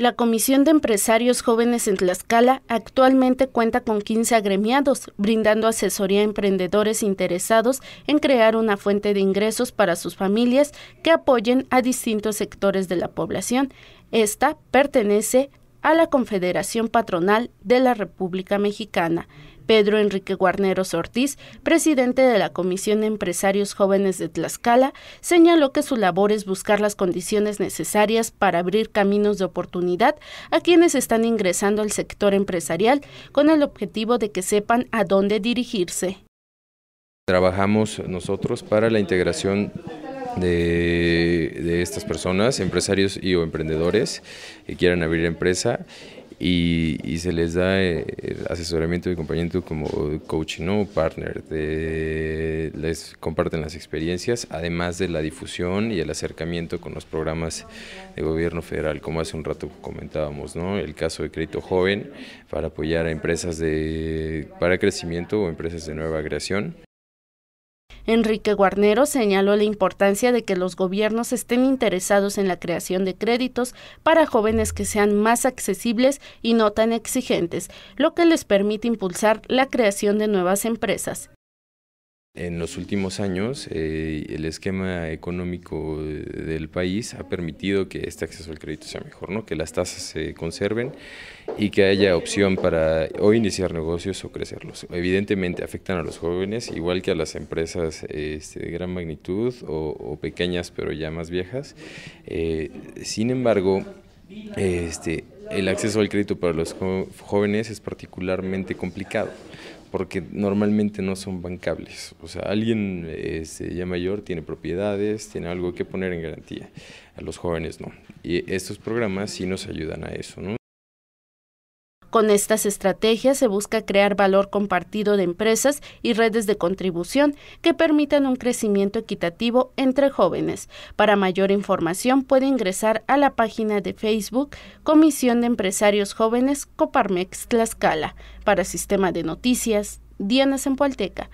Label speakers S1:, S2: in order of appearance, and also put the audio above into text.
S1: La Comisión de Empresarios Jóvenes en Tlaxcala actualmente cuenta con 15 agremiados, brindando asesoría a emprendedores interesados en crear una fuente de ingresos para sus familias que apoyen a distintos sectores de la población. Esta pertenece a la Confederación Patronal de la República Mexicana. Pedro Enrique Guarneros Ortiz, presidente de la Comisión de Empresarios Jóvenes de Tlaxcala, señaló que su labor es buscar las condiciones necesarias para abrir caminos de oportunidad a quienes están ingresando al sector empresarial con el objetivo de que sepan a dónde dirigirse.
S2: Trabajamos nosotros para la integración de, estas personas, empresarios y o emprendedores que quieran abrir empresa y, se les da eh, asesoramiento y acompañamiento como coaching ¿no? partner. De, les comparten las experiencias, además de la difusión y el acercamiento con los programas de gobierno federal, como hace un rato comentábamos, ¿no? el caso de crédito joven para apoyar a empresas de, para crecimiento o empresas de nueva creación.
S1: Enrique Guarnero señaló la importancia de que los gobiernos estén interesados en la creación de créditos para jóvenes que sean más accesibles y no tan exigentes, lo que les permite impulsar la creación de nuevas empresas.
S2: En los últimos años, eh, el esquema económico eh, del país ha permitido que este acceso al crédito sea mejor, ¿no? que las tasas se conserven y que haya opción para o iniciar negocios o crecerlos. Evidentemente afectan a los jóvenes, igual que a las empresas este, de gran magnitud o, pequeñas pero ya más viejas. Eh, sin embargo, este, el acceso al crédito para los jóvenes es particularmente complicado porque normalmente no son bancables. O sea, alguien eh, ya mayor tiene propiedades, tiene algo que poner en garantía. A los jóvenes no. Y estos programas sí nos ayudan a eso, ¿no?
S1: Con estas estrategias se busca crear valor compartido de empresas y redes de contribución que permitan un crecimiento equitativo entre jóvenes. Para mayor información puede ingresar a la página de Facebook Comisión de Empresarios Jóvenes Coparmex Tlaxcala. Para Sistema de Noticias, Diana Zempoalteca.